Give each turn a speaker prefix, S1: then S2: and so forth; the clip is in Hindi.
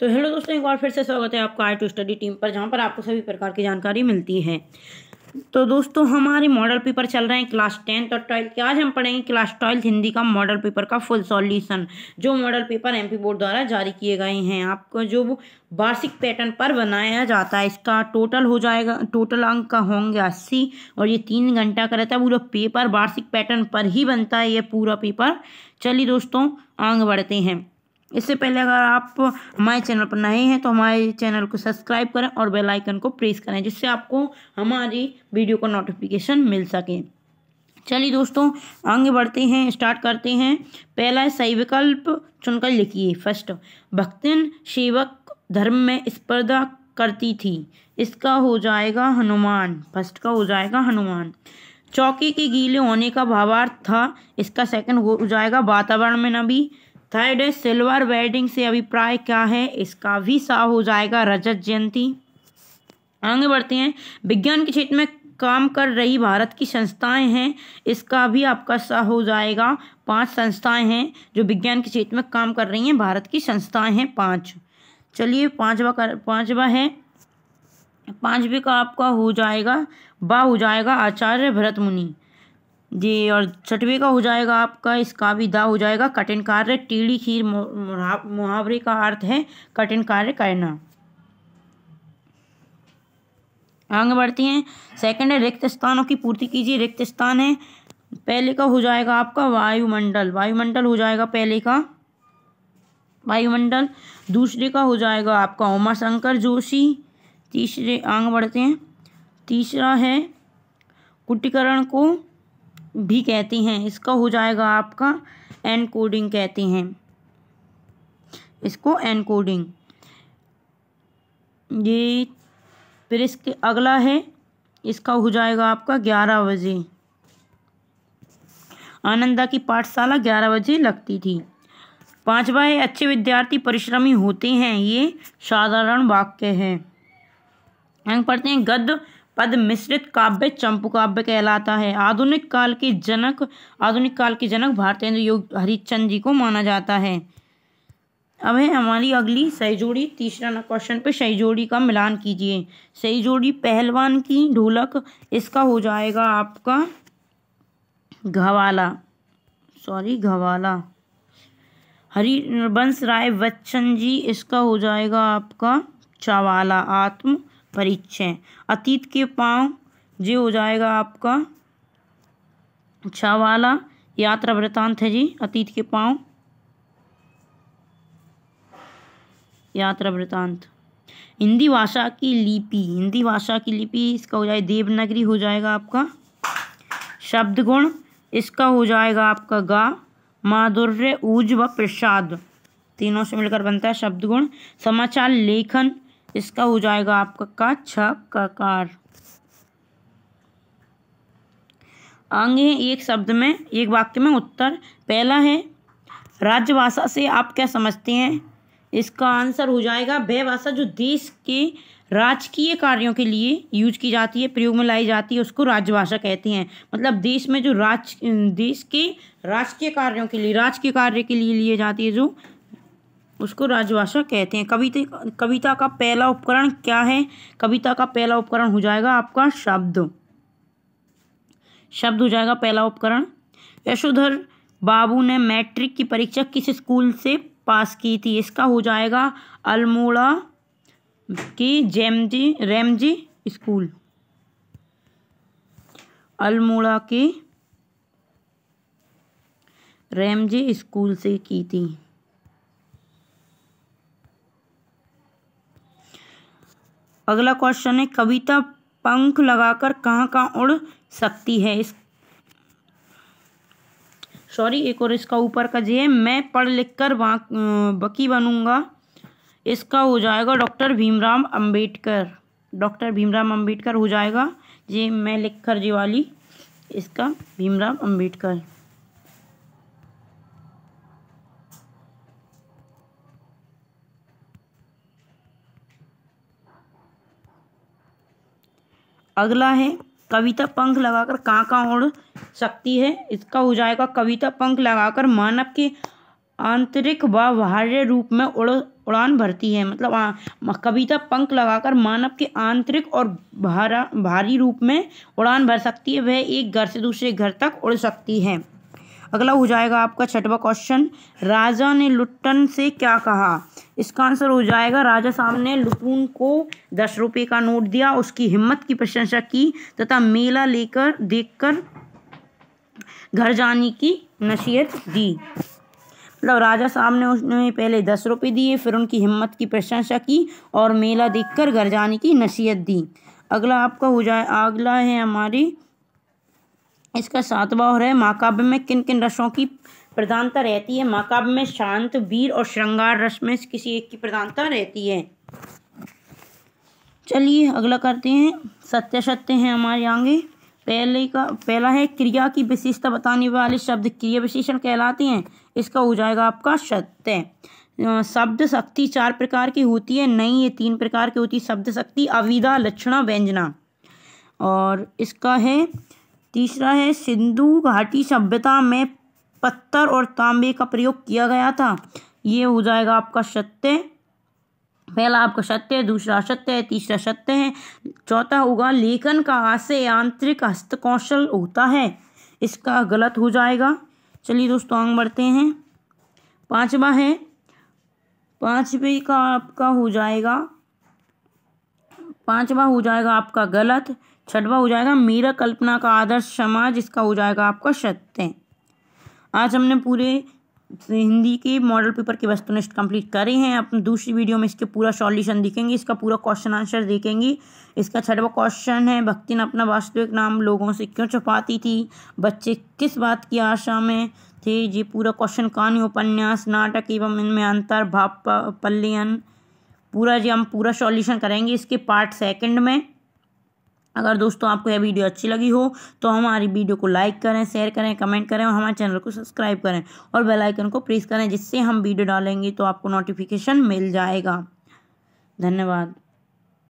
S1: तो हेलो दोस्तों एक बार फिर से स्वागत है आपका आई टू स्टडी टीम पर जहाँ पर आपको सभी प्रकार की जानकारी मिलती है तो दोस्तों हमारे मॉडल पेपर चल रहे हैं क्लास टेंथ और ट्वेल्थ के आज हम पढ़ेंगे क्लास ट्वेल्थ हिंदी का मॉडल पेपर का फुल सॉल्यूशन जो मॉडल पेपर एमपी बोर्ड द्वारा जारी किए गए हैं आपको जो वार्षिक पैटर्न पर बनाया जाता है इसका टोटल हो जाएगा टोटल अंक का होंगे अस्सी और ये तीन घंटा का रहता है पूरा पेपर वार्षिक पैटर्न पर ही बनता है ये पूरा पेपर चलिए दोस्तों आगे बढ़ते हैं इससे पहले अगर आप हमारे चैनल पर नए हैं तो हमारे चैनल को सब्सक्राइब करें और बेल आइकन को प्रेस करें जिससे आपको हमारी वीडियो का नोटिफिकेशन मिल सके चलिए दोस्तों आगे बढ़ते हैं स्टार्ट करते हैं पहला है सही विकल्प चुनकर लिखिए फर्स्ट भक्तिन सेवक धर्म में स्पर्धा करती थी इसका हो जाएगा हनुमान फर्स्ट का हो जाएगा हनुमान चौकी के गीले होने का भावार्थ था इसका सेकंड हो जाएगा वातावरण में नबी थर्ड है सिल्वर वेडिंग से अभिप्राय क्या है इसका भी सा हो जाएगा रजत जयंती आगे बढ़ते हैं विज्ञान के क्षेत्र में काम कर रही भारत की संस्थाएं हैं इसका भी आपका सा हो जाएगा पांच संस्थाएं हैं जो विज्ञान के क्षेत्र में काम कर रही हैं भारत की संस्थाएं हैं पांच चलिए पांचवा कर पांचवा है पांचवे का आपका हो जाएगा बा हो जाएगा आचार्य भरत मुनि जी और छठवीं का हो जाएगा आपका इसका भी दा हो जाएगा कठिन कार्य टीढ़ी खीर मुहावरे का अर्थ है कठिन कार्य करना आगे बढ़ती हैं सेकंड है रिक्त स्थानों की पूर्ति कीजिए रिक्त स्थान है पहले का हो जाएगा आपका वायुमंडल वायुमंडल हो जाएगा पहले का वायुमंडल दूसरे का हो जाएगा आपका उमा शंकर जोशी तीसरे आगे बढ़ते हैं तीसरा है कुटीकरण को भी कहती हैं इसका हो जाएगा आपका एनकोडिंग कहते हैं इसको एनकोडिंग ये फिर इसके अगला है इसका हो जाएगा आपका ग्यारह बजे आनंदा की पाठशाला ग्यारह बजे लगती थी पांचवा है अच्छे विद्यार्थी परिश्रमी होते हैं ये साधारण वाक्य है हम पढ़ते हैं गद्य पद मिश्रित काव्य चंपू काव्य कहलाता है आधुनिक काल के जनक आधुनिक काल के जनक भारतेंद्र योग हरिचंद जी को माना जाता है अब है हमारी अगली सही जोड़ी तीसरा क्वेश्चन पे सही जोड़ी का मिलान कीजिए सही जोड़ी पहलवान की ढोलक इसका हो जाएगा आपका घवाला सॉरी घवाला हरिवंश राय बच्चन जी इसका हो जाएगा आपका चावाला आत्म परिचय अतीत के पांव जी हो जाएगा आपका अच्छा वाला यात्रा वृतांत है जी अतीत के पाँव यात्रा वृतांत हिंदी भाषा की लिपि हिंदी भाषा की लिपि इसका हो जाए देवनागरी हो जाएगा आपका शब्द गुण इसका हो जाएगा आपका गा माधुर्य ऊज व प्रसाद तीनों से मिलकर बनता है शब्द गुण समाचार लेखन इसका हो जाएगा आपका का छ ककार अंग है एक शब्द में एक वाक्य में उत्तर पहला है राज्य भाषा से आप क्या समझते हैं इसका आंसर हो जाएगा वह भाषा जो देश के राजकीय कार्यों के लिए यूज की जाती है प्रयोग में लाई जाती है उसको राजभाषा कहते हैं मतलब देश में जो राज देश के राजकीय कार्यों के लिए राजकीय कार्य के लिए लिए जाती है जो उसको राजभाषा कहते हैं कविता कविता का पहला उपकरण क्या है कविता का पहला उपकरण हो जाएगा आपका शब्द शब्द हो जाएगा पहला उपकरण यशोधर बाबू ने मैट्रिक की परीक्षा किस स्कूल से पास की थी इसका हो जाएगा अल्मोड़ा की जेमजी जी स्कूल अल्मोड़ा के जी स्कूल से की थी अगला क्वेश्चन है कविता पंख लगाकर कहाँ कहाँ उड़ सकती है इस सॉरी एक और इसका ऊपर का जे है मैं पढ़ लिख कर बकी बनूंगा इसका हो जाएगा डॉक्टर भीमराम अंबेडकर डॉक्टर भीमराम अंबेडकर हो जाएगा जी मैं लिख कर जे वाली इसका भीमराम अंबेडकर अगला है कविता पंख लगाकर कहाँ कहाँ उड़ सकती है इसका हो जाएगा कविता पंख लगाकर मानव के आंतरिक व बाह्य रूप में उड़ उड़ान भरती है मतलब कविता पंख लगाकर मानव के आंतरिक और भारा भारी रूप में उड़ान भर सकती है वह एक घर से दूसरे घर तक उड़ सकती है अगला हो जाएगा आपका छठवा क्वेश्चन राजा ने लुट्टन से क्या कहा इसका आंसर हो जाएगा राजा साहब ने लुपून को दस रुपये का नोट दिया उसकी हिम्मत की प्रशंसा की तथा मेला लेकर देखकर घर जाने की नसीहत दी मतलब राजा साहब ने उसने पहले दस रुपये दिए फिर उनकी हिम्मत की प्रशंसा की और मेला देखकर घर जाने की नसीहत दी अगला आपका हो जाए अगला है हमारी इसका सातवा और है महाकाव्य में किन किन रसों की प्रधानता रहती है महाकाव्य में शांत वीर और श्रृंगार रस में किसी एक की प्रधानता रहती है चलिए अगला करते हैं सत्य सत्य हैं हमारे आगे पहले का पहला है क्रिया की विशेषता बताने वाले शब्द क्रिया विशेषण कहलाते हैं इसका हो जाएगा आपका सत्य शब्द शक्ति चार प्रकार की होती है नहीं ये तीन प्रकार की होती है शब्द शक्ति अविदा लक्षणा व्यंजना और इसका है तीसरा है सिंधु घाटी सभ्यता में पत्थर और तांबे का प्रयोग किया गया था ये हो जाएगा आपका सत्य पहला आपका सत्य है दूसरा सत्य है तीसरा सत्य है चौथा होगा लेखन का आशय आंतरिक हस्तकौशल होता है इसका गलत हो जाएगा चलिए दोस्तों आगे बढ़ते हैं पांचवा है पांचवे का आपका हो जाएगा पांचवा हो जाएगा आपका गलत छठवा हो जाएगा मेरा कल्पना का आदर्श समाज इसका हो जाएगा आपका सत्य आज हमने पूरे हिंदी के मॉडल पेपर के वस्तुनिष्ठ कंप्लीट करे हैं अपन दूसरी वीडियो में इसके पूरा सॉल्यूशन देखेंगे इसका पूरा क्वेश्चन आंसर देखेंगे इसका छठवा क्वेश्चन है भक्ति ने अपना वास्तविक नाम लोगों से क्यों छुपाती थी बच्चे किस बात की आशा में थे ये पूरा क्वेश्चन कहानी उपन्यास नाटक एवं इनमें अंतर भाप पल्लियन पूरा जी हम पूरा सॉल्यूशन करेंगे इसके पार्ट सेकंड में अगर दोस्तों आपको यह वीडियो अच्छी लगी हो तो हमारी वीडियो को लाइक करें शेयर करें कमेंट करें और हमारे चैनल को सब्सक्राइब करें और बेल आइकन को प्रेस करें जिससे हम वीडियो डालेंगे तो आपको नोटिफिकेशन मिल जाएगा धन्यवाद